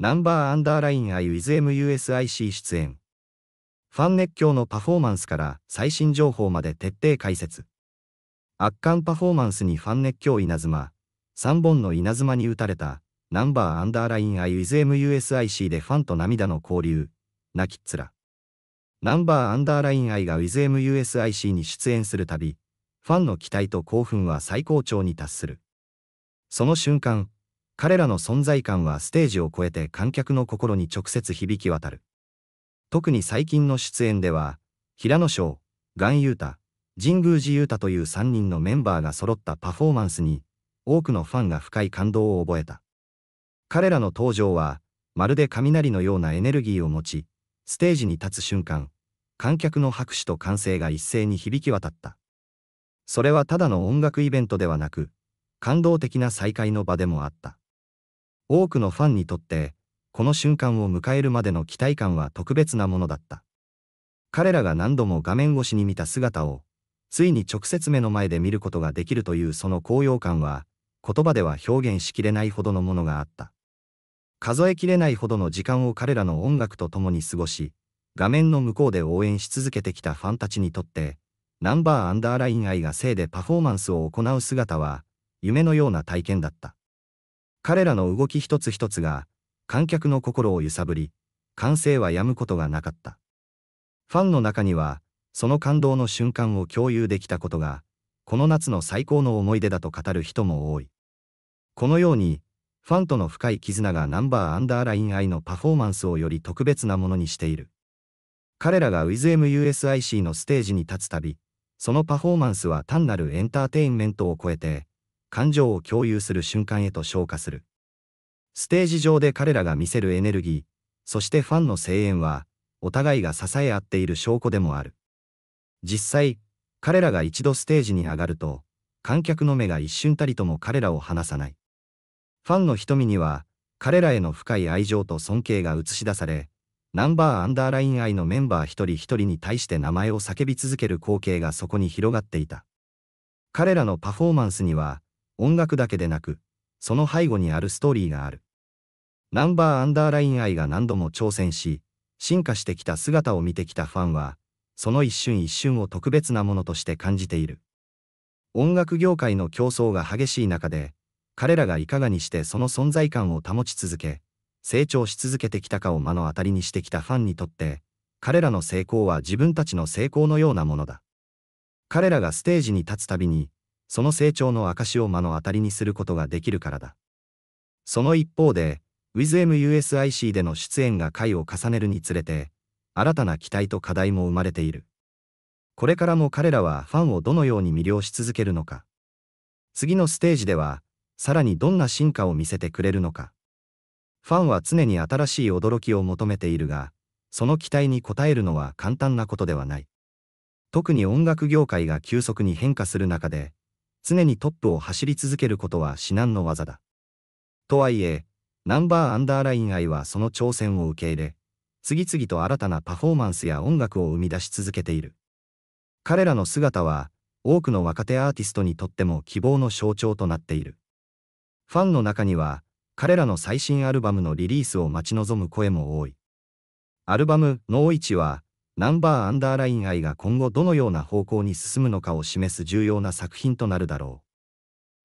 ナンバーアンダーライン I with MUSIC 出演。ファン熱狂のパフォーマンスから最新情報まで徹底解説。圧巻パフォーマンスにファン熱狂稲妻、3本の稲妻に打たれた、ナンバーアンダーライン I with MUSIC でファンと涙の交流、泣きっ面。ナンバーアンダーライン I が with MUSIC に出演するたび、ファンの期待と興奮は最高潮に達する。その瞬間、彼らの存在感はステージを超えて観客の心に直接響き渡る。特に最近の出演では、平野翔、岩優太、神宮寺優太という3人のメンバーが揃ったパフォーマンスに、多くのファンが深い感動を覚えた。彼らの登場は、まるで雷のようなエネルギーを持ち、ステージに立つ瞬間、観客の拍手と歓声が一斉に響き渡った。それはただの音楽イベントではなく、感動的な再会の場でもあった。多くのファンにとって、この瞬間を迎えるまでの期待感は特別なものだった。彼らが何度も画面越しに見た姿を、ついに直接目の前で見ることができるというその高揚感は、言葉では表現しきれないほどのものがあった。数えきれないほどの時間を彼らの音楽と共に過ごし、画面の向こうで応援し続けてきたファンたちにとって、ナンバーアンダーライン愛がせいでパフォーマンスを行う姿は、夢のような体験だった。彼らの動き一つ一つが、観客の心を揺さぶり、歓声は止むことがなかった。ファンの中には、その感動の瞬間を共有できたことが、この夏の最高の思い出だと語る人も多い。このように、ファンとの深い絆がナンバーアンダーライン愛のパフォーマンスをより特別なものにしている。彼らが WithMUSIC のステージに立つたび、そのパフォーマンスは単なるエンターテインメントを超えて、感情を共有する瞬間へと昇華する。ステージ上で彼らが見せるエネルギー、そしてファンの声援は、お互いが支え合っている証拠でもある。実際、彼らが一度ステージに上がると、観客の目が一瞬たりとも彼らを離さない。ファンの瞳には、彼らへの深い愛情と尊敬が映し出され、ナンバーアンダーライン愛のメンバー一人一人に対して名前を叫び続ける光景がそこに広がっていた。彼らのパフォーマンスには、音楽だけでなく、その背後にあるストーリーがある。ナンバーアンダーライン愛が何度も挑戦し、進化してきた姿を見てきたファンは、その一瞬一瞬を特別なものとして感じている。音楽業界の競争が激しい中で、彼らがいかがにしてその存在感を保ち続け、成長し続けてきたかを目の当たりにしてきたファンにとって、彼らの成功は自分たちの成功のようなものだ。彼らがステージに立つたびに、その成長の証を目の当たりにすることができるからだ。その一方で、WithMUSIC での出演が回を重ねるにつれて、新たな期待と課題も生まれている。これからも彼らはファンをどのように魅了し続けるのか。次のステージでは、さらにどんな進化を見せてくれるのか。ファンは常に新しい驚きを求めているが、その期待に応えるのは簡単なことではない。特に音楽業界が急速に変化する中で、常にトップを走り続けることは至難の技だ。とはいえ、ナンバーアンダーライン愛はその挑戦を受け入れ、次々と新たなパフォーマンスや音楽を生み出し続けている。彼らの姿は、多くの若手アーティストにとっても希望の象徴となっている。ファンの中には、彼らの最新アルバムのリリースを待ち望む声も多い。アルバム、ノーイチは、ナンバーアンダーライン愛が今後どのような方向に進むのかを示す重要な作品となるだろう。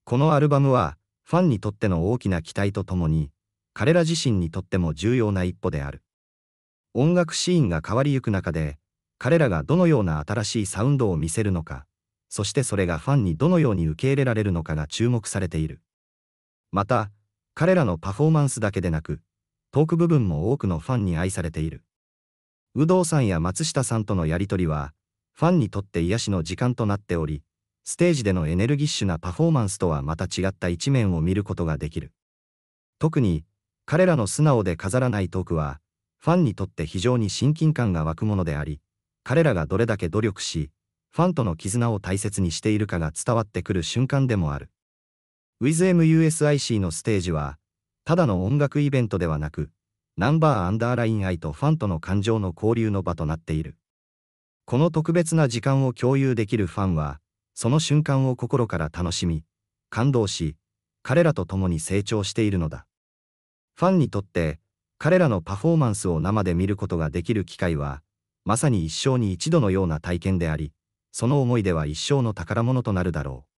このアルバムは、ファンにとっての大きな期待とともに、彼ら自身にとっても重要な一歩である。音楽シーンが変わりゆく中で、彼らがどのような新しいサウンドを見せるのか、そしてそれがファンにどのように受け入れられるのかが注目されている。また、彼らのパフォーマンスだけでなく、トーク部分も多くのファンに愛されている。有働さんや松下さんとのやりとりは、ファンにとって癒しの時間となっており、ステージでのエネルギッシュなパフォーマンスとはまた違った一面を見ることができる。特に、彼らの素直で飾らないトークは、ファンにとって非常に親近感が湧くものであり、彼らがどれだけ努力し、ファンとの絆を大切にしているかが伝わってくる瞬間でもある。WithMUSIC のステージは、ただの音楽イベントではなく、ナンバーアンダーライン愛とファンとの感情の交流の場となっている。この特別な時間を共有できるファンは、その瞬間を心から楽しみ、感動し、彼らと共に成長しているのだ。ファンにとって、彼らのパフォーマンスを生で見ることができる機会は、まさに一生に一度のような体験であり、その思い出は一生の宝物となるだろう。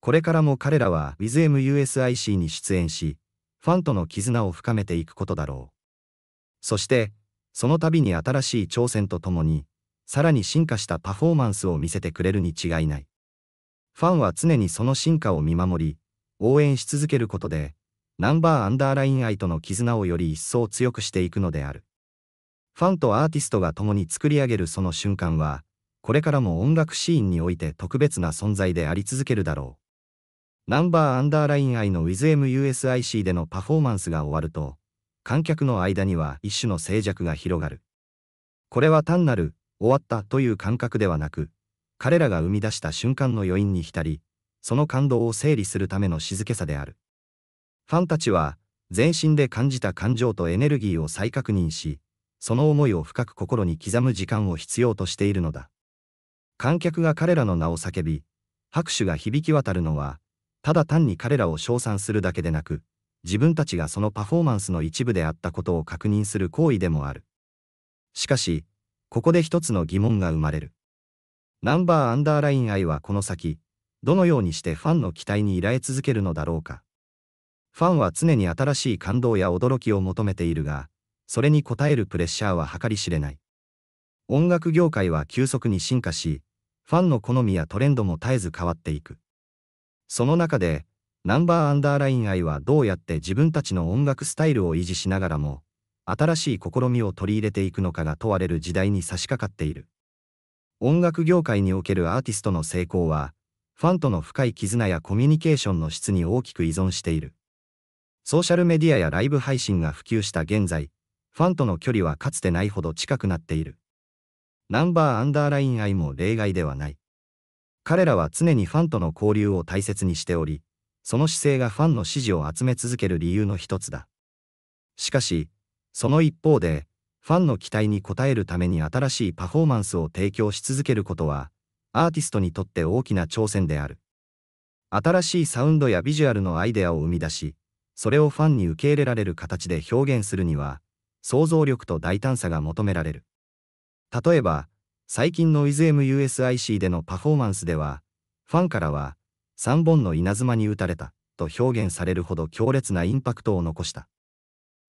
これからも彼らは WithMUSIC に出演し、ファンとの絆を深めていくことだろう。そして、その度に新しい挑戦とともに、さらに進化したパフォーマンスを見せてくれるに違いない。ファンは常にその進化を見守り、応援し続けることで、ナンバーアンダーライン愛との絆をより一層強くしていくのである。ファンとアーティストが共に作り上げるその瞬間は、これからも音楽シーンにおいて特別な存在であり続けるだろう。ナンバーアンダーライン I の WithMUSIC でのパフォーマンスが終わると、観客の間には一種の静寂が広がる。これは単なる終わったという感覚ではなく、彼らが生み出した瞬間の余韻に浸り、その感動を整理するための静けさである。ファンたちは、全身で感じた感情とエネルギーを再確認し、その思いを深く心に刻む時間を必要としているのだ。観客が彼らの名を叫び、拍手が響き渡るのは、ただ単に彼らを称賛するだけでなく、自分たちがそのパフォーマンスの一部であったことを確認する行為でもある。しかし、ここで一つの疑問が生まれる。ナンバーアンダーライン I はこの先、どのようにしてファンの期待に依頼続けるのだろうか。ファンは常に新しい感動や驚きを求めているが、それに応えるプレッシャーは計り知れない。音楽業界は急速に進化し、ファンの好みやトレンドも絶えず変わっていく。その中で、ナンバーアンダーライン愛はどうやって自分たちの音楽スタイルを維持しながらも、新しい試みを取り入れていくのかが問われる時代に差し掛かっている。音楽業界におけるアーティストの成功は、ファンとの深い絆やコミュニケーションの質に大きく依存している。ソーシャルメディアやライブ配信が普及した現在、ファンとの距離はかつてないほど近くなっている。ナンバーアンダーライン愛も例外ではない。彼らは常にファンとの交流を大切にしており、その姿勢がファンの支持を集め続ける理由の一つだ。しかし、その一方で、ファンの期待に応えるために新しいパフォーマンスを提供し続けることは、アーティストにとって大きな挑戦である。新しいサウンドやビジュアルのアイデアを生み出し、それをファンに受け入れられる形で表現するには、想像力と大胆さが求められる。例えば、最近の IsMUSIC でのパフォーマンスでは、ファンからは、3本の稲妻に打たれた、と表現されるほど強烈なインパクトを残した。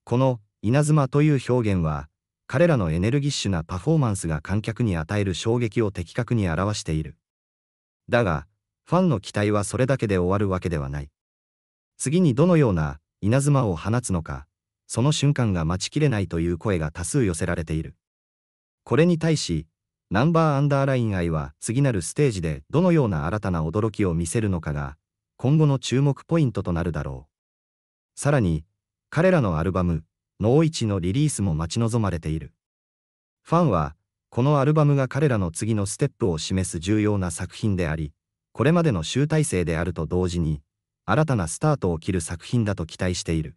この、稲妻という表現は、彼らのエネルギッシュなパフォーマンスが観客に与える衝撃を的確に表している。だが、ファンの期待はそれだけで終わるわけではない。次にどのような稲妻を放つのか、その瞬間が待ちきれないという声が多数寄せられている。これに対し、ナンバーアンダーライン愛は次なるステージでどのような新たな驚きを見せるのかが今後の注目ポイントとなるだろう。さらに、彼らのアルバム、ノーイチのリリースも待ち望まれている。ファンは、このアルバムが彼らの次のステップを示す重要な作品であり、これまでの集大成であると同時に、新たなスタートを切る作品だと期待している。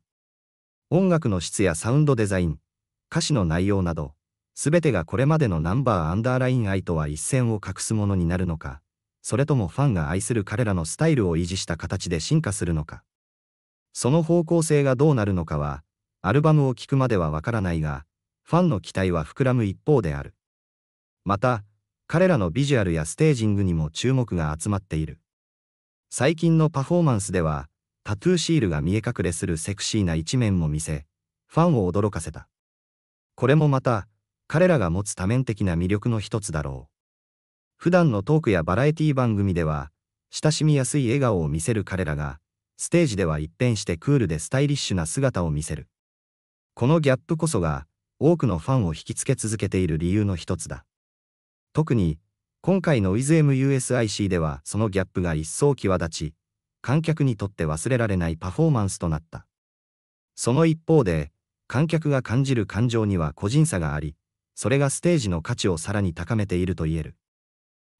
音楽の質やサウンドデザイン、歌詞の内容など、すべてがこれまでのナンバーアンダーライン愛とは一線を画すものになるのか、それともファンが愛する彼らのスタイルを維持した形で進化するのか。その方向性がどうなるのかは、アルバムを聴くまではわからないが、ファンの期待は膨らむ一方である。また、彼らのビジュアルやステージングにも注目が集まっている。最近のパフォーマンスでは、タトゥーシールが見え隠れするセクシーな一面も見せ、ファンを驚かせた。これもまた、彼らが持つ多面的な魅力の一つだろう。普段のトークやバラエティ番組では、親しみやすい笑顔を見せる彼らが、ステージでは一変してクールでスタイリッシュな姿を見せる。このギャップこそが、多くのファンを引きつけ続けている理由の一つだ。特に、今回の w i z m u s i c ではそのギャップが一層際立ち、観客にとって忘れられないパフォーマンスとなった。その一方で、観客が感じる感情には個人差があり、それがステージの価値をさらに高めていると言える。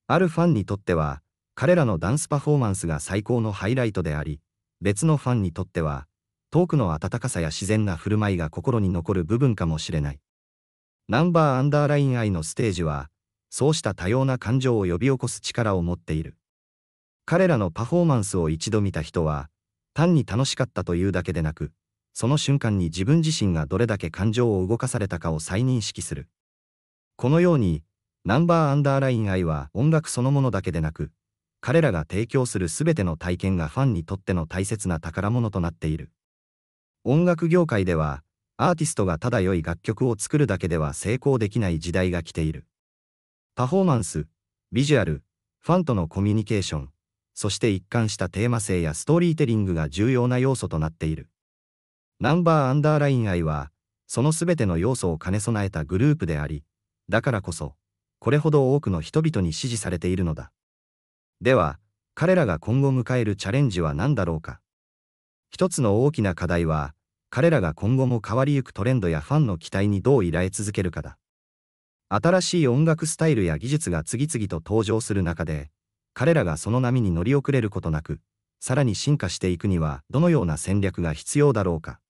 あるファンにとっては、彼らのダンスパフォーマンスが最高のハイライトであり、別のファンにとっては、トークの温かさや自然な振る舞いが心に残る部分かもしれない。ナンバーアンダーライン愛のステージは、そうした多様な感情を呼び起こす力を持っている。彼らのパフォーマンスを一度見た人は、単に楽しかったというだけでなく、その瞬間に自分自身がどれだけ感情を動かされたかを再認識する。このように、ナンバーアンダーライン愛は音楽そのものだけでなく、彼らが提供するすべての体験がファンにとっての大切な宝物となっている。音楽業界では、アーティストがただ良い楽曲を作るだけでは成功できない時代が来ている。パフォーマンス、ビジュアル、ファンとのコミュニケーション、そして一貫したテーマ性やストーリーテリングが重要な要素となっている。ナンバーアンダーライン愛は、そのすべての要素を兼ね備えたグループであり、だからこそ、これほど多くの人々に支持されているのだ。では、彼らが今後迎えるチャレンジは何だろうか。一つの大きな課題は、彼らが今後も変わりゆくトレンドやファンの期待にどう依頼続けるかだ。新しい音楽スタイルや技術が次々と登場する中で、彼らがその波に乗り遅れることなく、さらに進化していくにはどのような戦略が必要だろうか。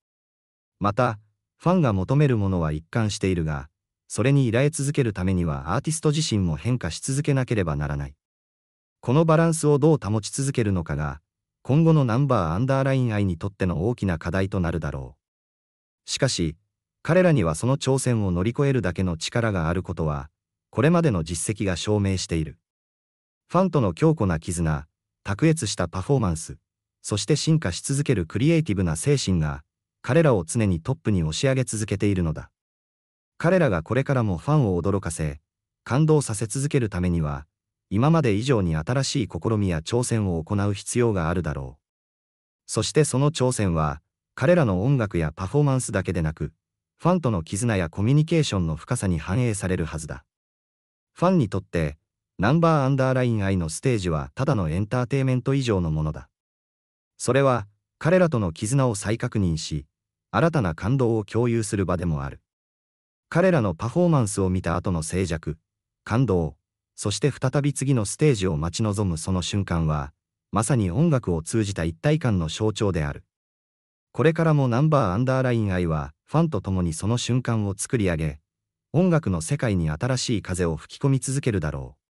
また、ファンが求めるものは一貫しているが、それに依頼続けるためにはアーティスト自身も変化し続けなければならない。このバランスをどう保ち続けるのかが、今後のナンバーアンダーライン愛にとっての大きな課題となるだろう。しかし、彼らにはその挑戦を乗り越えるだけの力があることは、これまでの実績が証明している。ファンとの強固な絆、卓越したパフォーマンス、そして進化し続けるクリエイティブな精神が、彼らを常にトップに押し上げ続けているのだ。彼らがこれからもファンを驚かせ、感動させ続けるためには、今まで以上に新しい試みや挑戦を行う必要があるだろう。そしてその挑戦は、彼らの音楽やパフォーマンスだけでなく、ファンとの絆やコミュニケーションの深さに反映されるはずだ。ファンにとって、ナンバーアンダーライン愛のステージはただのエンターテイメント以上のものだ。それは、彼らとの絆を再確認し、新たな感動を共有する場でもある。彼らのパフォーマンスを見た後の静寂、感動、そして再び次のステージを待ち望むその瞬間は、まさに音楽を通じた一体感の象徴である。これからもナンバーアンダーライン愛は、ファンと共にその瞬間を作り上げ、音楽の世界に新しい風を吹き込み続けるだろう。